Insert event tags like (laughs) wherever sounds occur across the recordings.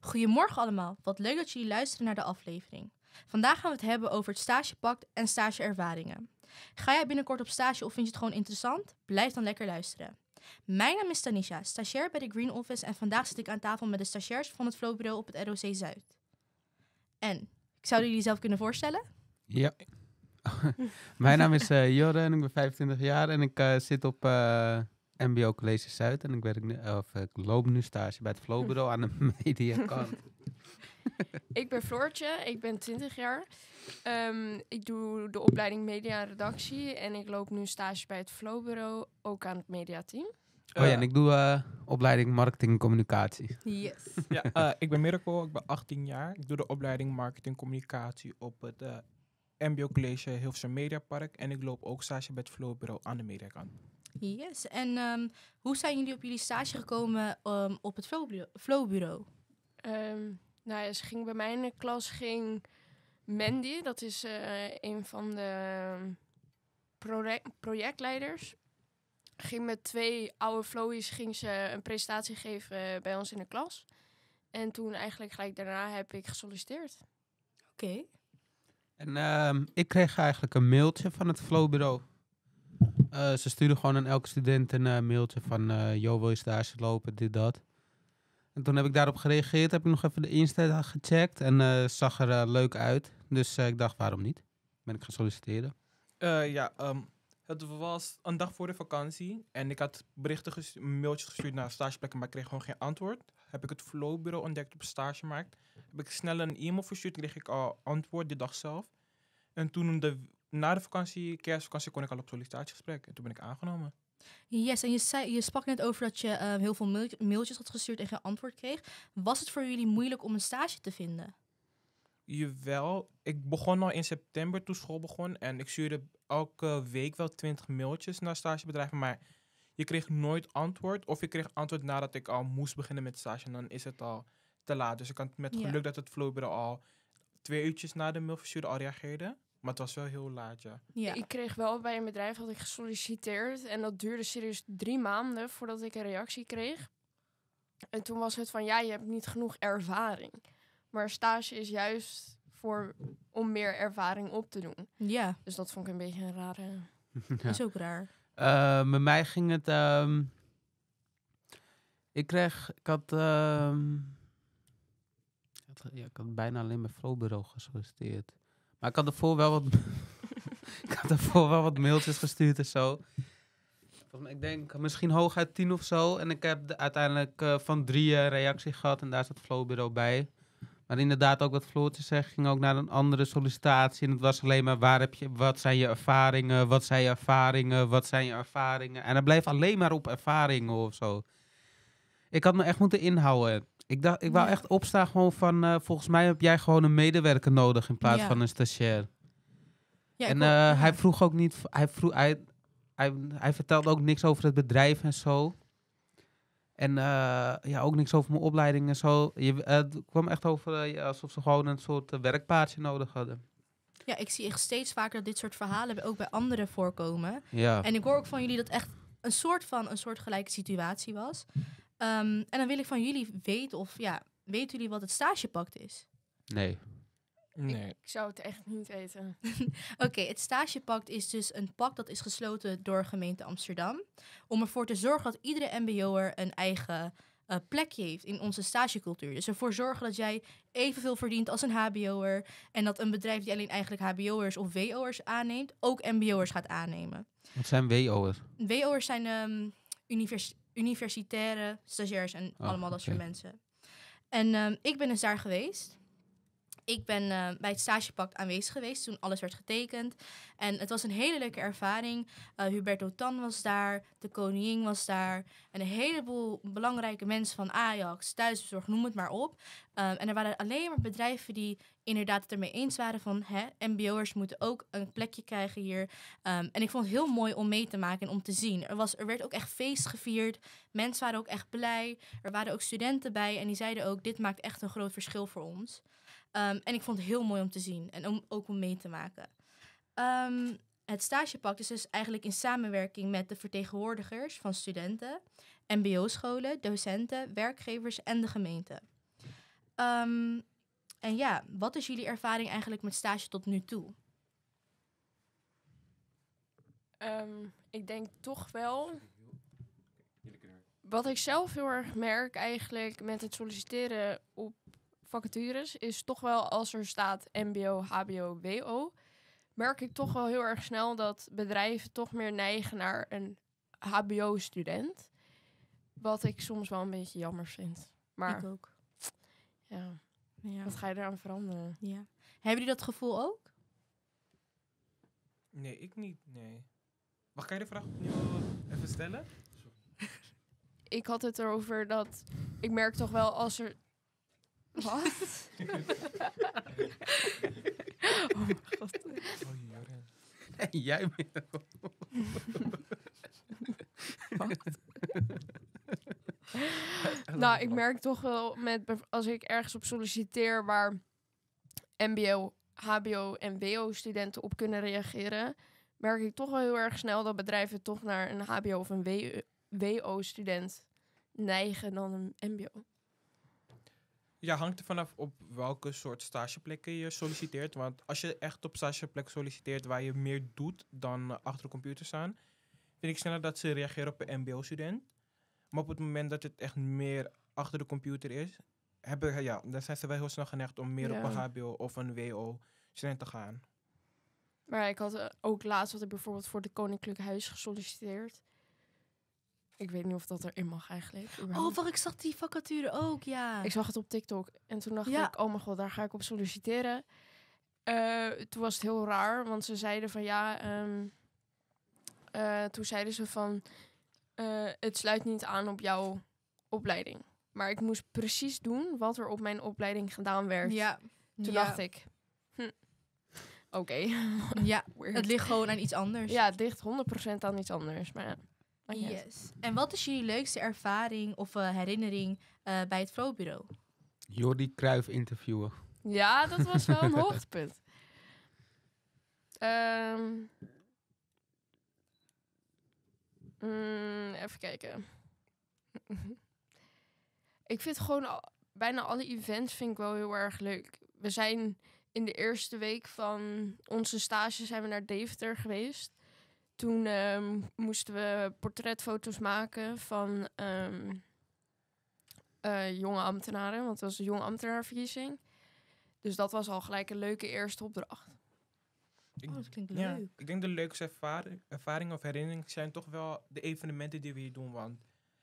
Goedemorgen allemaal, wat leuk dat jullie luisteren naar de aflevering. Vandaag gaan we het hebben over het stagepact en stageervaringen. Ga jij binnenkort op stage of vind je het gewoon interessant? Blijf dan lekker luisteren. Mijn naam is Tanisha, stagiair bij de Green Office en vandaag zit ik aan tafel met de stagiairs van het Flowbureau op het ROC Zuid. En, ik zou jullie zelf kunnen voorstellen? Ja. (laughs) Mijn naam is uh, ik ben 25 jaar en ik eh, zit op... Eh, MBO College Zuid en ik, werk nu, of, ik loop nu stage bij het Flowbureau aan de (laughs) mediakant. (laughs) ik ben Floortje, ik ben 20 jaar. Ehm, ik doe de opleiding media redactie en ik loop nu stage bij het Flowbureau, ook aan het mediateam. Oh ja, eh. en ik doe eh, opleiding marketing en communicatie. Yes. (laughs) ja, eh, ik ben Miracle, ik ben 18 jaar. Ik doe de opleiding marketing en communicatie op het uh, MBO College Hilversum Mediapark. En ik loop ook stage bij het Flowbureau aan de mediakant. Yes. En ehm, hoe zijn jullie op jullie stage gekomen ehm, op het Flowbureau? Ehm, nou ja, ze ging bij mij in de klas ging Mandy. Dat is eh, een van de projectleiders. Ging met twee oude flowies ging ze een presentatie geven eh, bij ons in de klas. En toen eigenlijk gelijk daarna heb ik gesolliciteerd. Oké. En ik kreeg eigenlijk een mailtje van het Flowbureau eh, ze sturen gewoon aan elke student een eh, mailtje van... Uh, wil je stage lopen, dit, dat. En toen heb ik daarop gereageerd. Heb ik nog even de Insta gecheckt. En zag er leuk uit. Dus ik dacht, waarom niet? Ben ik gaan solliciteren. ja, ehm, het was een dag voor de vakantie. En ik had berichten, gestu mailtjes gestuurd naar stageplekken... maar ik kreeg gewoon geen antwoord. Heb ik het Flowbureau ontdekt op Stagemarkt. Heb ik snel een e-mail verstuurd. Kreeg ik al antwoord de dag zelf. En toen de na de vakantie, kerstvakantie, kon ik al op sollicitatiegesprek. En toen ben ik aangenomen. Yes, en je, zei, je sprak net over dat je eh, heel veel mailtjes had gestuurd en geen antwoord kreeg. Was het voor jullie moeilijk om een stage te vinden? Jawel, ik begon al in september toen school begon. En ik stuurde elke week wel twintig mailtjes naar stagebedrijven. Maar je kreeg nooit antwoord. Of je kreeg antwoord nadat ik al moest beginnen met stage. En dan is het al te laat. Dus ik had met geluk dat het vloeibaar al twee uurtjes na de mail verstuurde al reageerde. Maar het was wel heel laat, ja. Ik kreeg wel bij een bedrijf, dat ik gesolliciteerd. En dat duurde serieus drie maanden voordat ik een reactie kreeg. En toen was het van, ja, je hebt niet genoeg ervaring. Maar stage is juist voor, om meer ervaring op te doen. Ja. Dus dat vond ik een beetje een rare... Dat (laughs) is ook raar. Uh, eh, bij mij ging het... Ehm, ik kreeg... Ik had... Ehm, ja, ik had bijna alleen bij Flowbureau gesolliciteerd. Maar ik had ervoor wel wat, (laughs) ik had ervoor wel wat mailtjes gestuurd en zo. Ik denk misschien hooguit tien of zo. En ik heb uiteindelijk eh, van drie uh, reactie gehad. En daar zat Flowbureau bij. Maar inderdaad, ook wat Floortje zegt, ging ook naar een andere sollicitatie. En het was alleen maar, waar heb je, wat zijn je ervaringen? Wat zijn je ervaringen? Wat zijn je ervaringen? En het bleef alleen maar op ervaringen of zo. Ik had me echt moeten inhouden. Ik, dacht, ik wou echt opstaan gewoon van... Eh, volgens mij heb jij gewoon een medewerker nodig in plaats van een stagiair. Ja, en eh, hij vroeg ook niet... Hij, vroeg, hij, hij, vertelde ook niks over het bedrijf en zo. En eh, ja, ook niks over mijn opleiding en zo. Je, het kwam echt over uh, alsof ze gewoon een soort werkpaardje nodig hadden. Ja, ik zie echt steeds vaker dat dit soort verhalen ook bij anderen voorkomen. Ja. En ik hoor ook van jullie dat echt een soort van een soortgelijke situatie was. Ehm, en dan wil ik van jullie weten of ja, weten jullie wat het stagepact is? Nee. Nee. Ik, zou het echt niet weten. (laughs) Oké, het stagepact is dus een pact dat is gesloten door gemeente Amsterdam. Om ervoor te zorgen dat iedere mbo'er een eigen eh, plekje heeft in onze stagecultuur. Dus ervoor zorgen dat jij evenveel verdient als een hbo'er. En dat een bedrijf die alleen eigenlijk hbo'ers of wo'ers aanneemt, ook mbo'ers gaat aannemen. Wat zijn wo'ers? Wo'ers zijn um, ehm, universiteiten universitaire stagiairs en ah, allemaal dat soort mensen. En ehm, ik ben dus daar geweest ik ben eh, bij het stagepact aanwezig geweest toen alles werd getekend. En het was een hele leuke ervaring. Uh, Huberto Tan was daar, de koningin was daar. En een heleboel belangrijke mensen van Ajax, thuisbezorg, noem het maar op. Eh, en er waren alleen maar bedrijven die inderdaad het ermee eens waren van... Hè, mbo'ers moeten ook een plekje krijgen hier. Ehm, en ik vond het heel mooi om mee te maken en om te zien. Er, was, er werd ook echt feest gevierd. Mensen waren ook echt blij. Er waren ook studenten bij en die zeiden ook... dit maakt echt een groot verschil voor ons. Ehm, en ik vond het heel mooi om te zien en om, ook om mee te maken. Ehm, het stagepact is dus eigenlijk in samenwerking met de vertegenwoordigers van studenten, MBO-scholen, docenten, werkgevers en de gemeente. Ehm, en ja, wat is jullie ervaring eigenlijk met stage tot nu toe? ik denk toch wel. Wat ik zelf heel erg merk eigenlijk met het solliciteren op vacatures is toch wel als er staat MBO, HBO, WO, merk ik toch wel heel erg snel dat bedrijven toch meer neigen naar een HBO-student. Wat ik soms wel een beetje jammer vind. Maar ik ook. Ja. ja. Wat ga je eraan veranderen? Ja. Hebben jullie dat gevoel ook? Nee, ik niet. Nee. Mag jij de vraag opnieuw eh, even stellen? (laughs) ik had het erover dat ik merk toch wel als er wat? (laughs) oh mijn god. Oh, jij bent Wat? (laughs) nou, ik merk toch wel met als ik ergens op solliciteer waar MBO, HBO en WO-studenten op kunnen reageren, merk ik toch wel heel erg snel dat bedrijven toch naar een HBO of een WO-student neigen dan een MBO. Ja, hangt er vanaf op welke soort stageplekken je solliciteert. Want als je echt op stageplek solliciteert waar je meer doet dan achter de computer staan, vind ik sneller dat ze reageren op een MBO-student. Maar op het moment dat het echt meer achter de computer is, hebben, ja, dan zijn ze wel heel snel geneigd om meer op een HBO of een WO-student te gaan. Maar ik had eh, ook laatst wat ik bijvoorbeeld voor de Koninklijk Huis gesolliciteerd. Ik weet niet of dat erin mag eigenlijk. Oh, wacht, ik zag die vacature ook, ja. Ik zag het op TikTok en toen dacht ik, oh mijn god, daar ga ik op solliciteren. Eh, toen was het heel raar, want ze zeiden van ja, ehm, eh, toen zeiden ze van eh, het sluit niet aan op jouw opleiding. Maar ik moest precies doen wat er op mijn opleiding gedaan werd. Ja. Toen dacht ik, hm, oké. (laughs) ja, het ligt gewoon aan iets anders. Ja, het ligt 100% aan iets anders. Maar ja. Yes. En wat is jullie leukste ervaring of eh, herinnering eh, bij het Vrouwbureau? Jordi Kruijf interviewen. Ja, dat was wel een (laughs) hoogtepunt. Ehm, mm, even kijken. (laughs) ik vind gewoon bijna alle events vind ik wel heel erg leuk. We zijn in de eerste week van onze stage zijn we naar Deventer geweest toen ehm, moesten we portretfoto's maken van ehm, eh, jonge ambtenaren, want het was een jonge ambtenaarverkiezing. Dus dat was al gelijk een leuke eerste opdracht. oh, dat klinkt leuk. Ja, ik denk de leukste ervaring, ervaringen of herinneringen zijn toch wel de evenementen die we hier doen. Want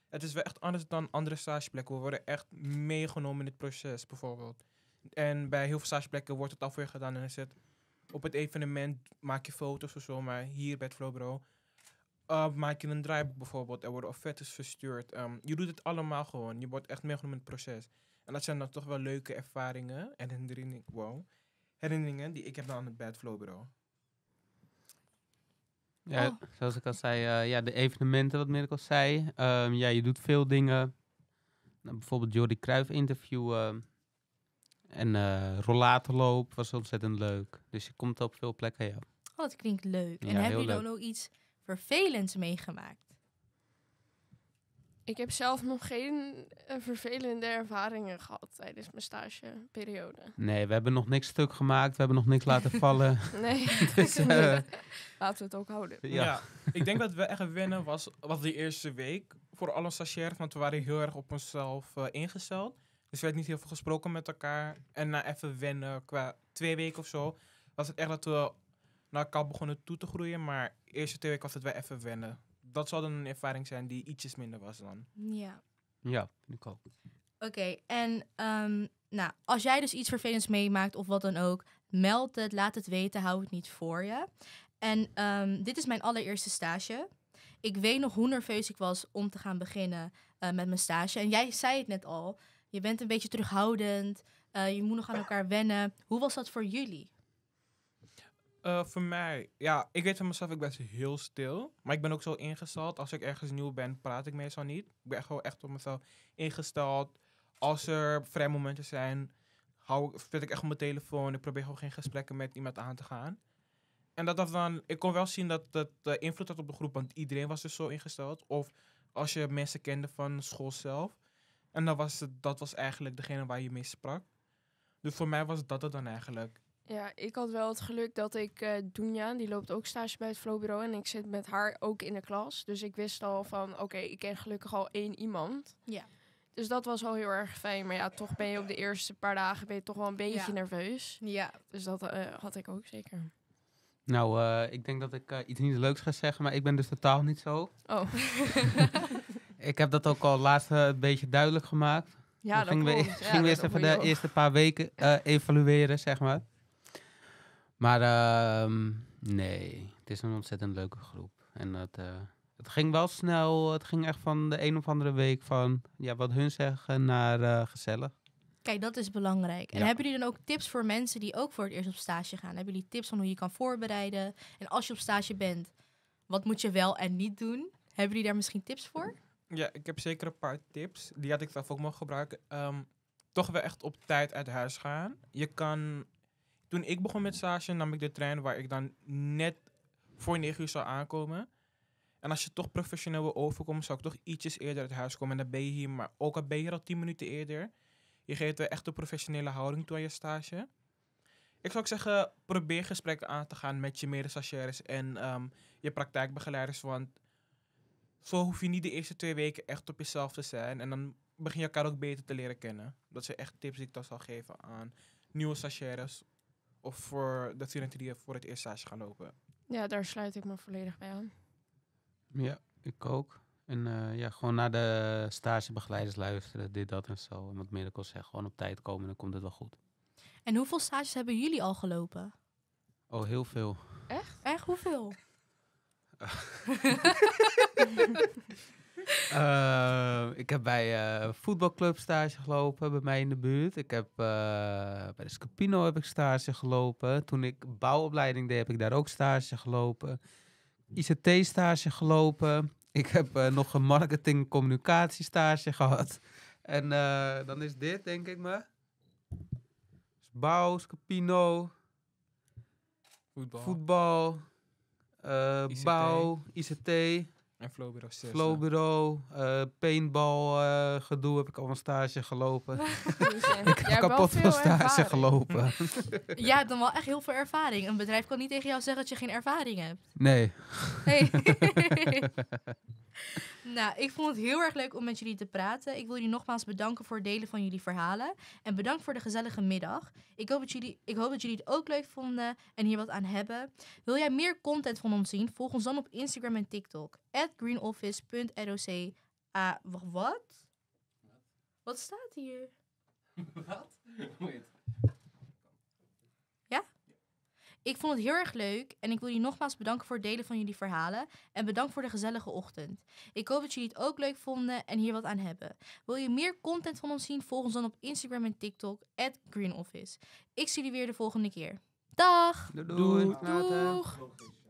het is wel echt anders dan andere stageplekken. We worden echt meegenomen in het proces bijvoorbeeld. En bij heel veel stageplekken wordt het al voor gedaan en is het op het evenement maak je foto's of zo, maar hier bij het Flowbro eh, maak je een draaiboek bijvoorbeeld. Er worden offertes verstuurd. Ehm, je doet het allemaal gewoon. Je wordt echt meegenomen in het proces. En dat zijn dan toch wel leuke ervaringen en herinneringen, wow, herinneringen die ik heb dan aan het Bad Ja, oh. zoals ik al zei, eh, ja, de evenementen wat Mirko zei. Ehm, ja, je doet veel dingen. Nou, bijvoorbeeld Jordi Cruijff interviewen. En uh, rollatorloop was ontzettend leuk. Dus je komt op veel plekken, ja. Oh, dat klinkt leuk. en heb je dan ook iets vervelends meegemaakt? Ik heb zelf nog geen eh, vervelende ervaringen gehad tijdens mijn stageperiode. Nee, we hebben nog niks stuk gemaakt, we hebben nog niks laten vallen. (laughs) (laughs) nee, dus, (laughs) eh, laten we het ook houden. Ja. ik denk dat we echt winnen was, was die eerste week voor alle stagiairs. want we waren heel erg op onszelf ingesteld. Dus we werd niet heel veel gesproken met elkaar. En na even wennen, qua twee weken of zo, was het echt dat we naar elkaar begonnen toe te groeien. Maar de eerste twee weken was het wij even wennen. Dat zal dan een ervaring zijn die ietsjes minder was dan. Ja. Ja, nu ook. Oké, en ehm, nou, als jij dus iets vervelends meemaakt of wat dan ook, meld het, laat het weten, hou het niet voor je. En ehm, dit is mijn allereerste stage. Ik weet nog hoe nerveus ik was om te gaan beginnen eh, met mijn stage. En jij zei het net al, je bent een beetje terughoudend, eh, je moet nog aan elkaar wennen. Hoe was dat voor jullie? Eh, voor mij, ja, ik weet van mezelf, ik ben heel stil. Maar ik ben ook zo ingesteld. Als ik ergens nieuw ben, praat ik meestal niet. Ik ben gewoon echt op mezelf ingesteld. Als er vrij momenten zijn, hou, zit ik echt op mijn telefoon. Ik probeer gewoon geen gesprekken met iemand aan te gaan. En dat, dat dan, ik kon wel zien dat dat invloed had op de groep, want iedereen was dus zo ingesteld. Of als je mensen kende van school zelf, en dat was, dat was eigenlijk degene waar je mee sprak. Dus voor mij was dat het dan eigenlijk. Ja, ik had wel het geluk dat ik uh, Dunja, die loopt ook stage bij het Flowbureau. En ik zit met haar ook in de klas. Dus ik wist al van, oké, ik ken gelukkig al één iemand. Ja. Dus dat was al heel erg fijn. Maar ja, toch ben je op de eerste paar dagen ben je toch wel een beetje nerveus. Ja. Dus dat eh, had ik ook zeker. Nou, eh, ik denk dat ik iets niet leuks ga zeggen, maar ik ben dus totaal niet zo. Oh. (laughs) (laughs) ik heb dat ook al laatst eh, een beetje duidelijk gemaakt. Ja, gingen we, e- gingen we eerst even de eerste paar weken eh, evalueren, zeg maar. Maar ehm, nee, het is een ontzettend leuke groep. En het, eh, het ging wel snel. Het ging echt van de een of andere week van ja, wat hun zeggen naar gezellig. Kijk, dat is belangrijk. En hebben jullie dan ook tips voor mensen die ook voor het eerst op stage gaan? Hebben jullie tips van hoe je kan voorbereiden? En als je op stage bent, wat moet je wel en niet doen? Hebben jullie daar misschien tips voor? Ja, ik heb zeker een paar tips. Die had ik zelf ook mogen gebruiken. Ehm, toch wel echt op tijd uit huis gaan. Je kan... Toen ik begon met stage, nam ik de trein waar ik dan net voor 9 uur zou aankomen. En als je toch professioneel wil overkomen, zou ik toch ietsjes eerder uit huis komen. En dan ben je hier, maar ook al ben je al 10 minuten eerder. Je geeft wel echt een professionele houding toe aan je stage. Ik zou ook zeggen, probeer gesprekken aan te gaan met je medestagiaires en ehm, je praktijkbegeleiders. Want zo hoef je niet de eerste twee weken echt op jezelf te zijn. En dan begin je elkaar ook beter te leren kennen. Dat zijn echt tips die ik dan zal geven aan nieuwe stagiaires. Of voor de studenten die voor het eerst stage gaan lopen. Ja, daar sluit ik me volledig bij aan. Ja, ik ook. En eh, ja, gewoon naar de stagebegeleiders luisteren, dit, dat en zo. En wat Miracle zegt, gewoon op tijd komen, dan komt het wel goed. En hoeveel stages hebben jullie al gelopen? Oh, heel veel. Echt? Echt, hoeveel? (laughs) Eh, ik heb bij uh, voetbalclub stage gelopen bij mij in de buurt. Ik heb eh, bij de Scapino heb ik stage gelopen. Toen ik bouwopleiding deed, heb ik daar ook stage gelopen. ICT stage gelopen. Ik heb nog een marketing communicatie stage gehad. En dan is dit denk ik me. Dus bouw, Scapino. Voetbal. Voetbal uh, bouw, ICT, en Flowbureau eh, paintball eh, gedoe heb ik al een stage gelopen. (laughs) (laughs) ik heb kapot veel stage gelopen. (laughs) ja, hebt dan wel echt heel veel ervaring. Een bedrijf kan niet tegen jou zeggen dat je geen ervaring hebt. Nee. nou, ik vond het heel erg leuk om met jullie te praten. Ik wil jullie nogmaals bedanken voor het delen van jullie verhalen. En bedankt voor de gezellige middag. Ik hoop dat jullie, ik hoop dat jullie het ook leuk vonden en hier wat aan hebben. Wil jij meer content van ons zien? Volg ons dan op Instagram en TikTok. At greenoffice.roc. Ah, wat? Wat staat hier? (laughs) Wat? Ja? Ik vond het heel erg leuk en ik wil jullie nogmaals bedanken voor het delen van jullie verhalen en bedankt voor de gezellige ochtend. Ik hoop dat jullie het ook leuk vonden en hier wat aan hebben. Wil je meer content van ons zien? Volg ons dan op Instagram en TikTok at GreenOffice. Ik zie jullie weer de volgende keer. Dag! Doei! doei.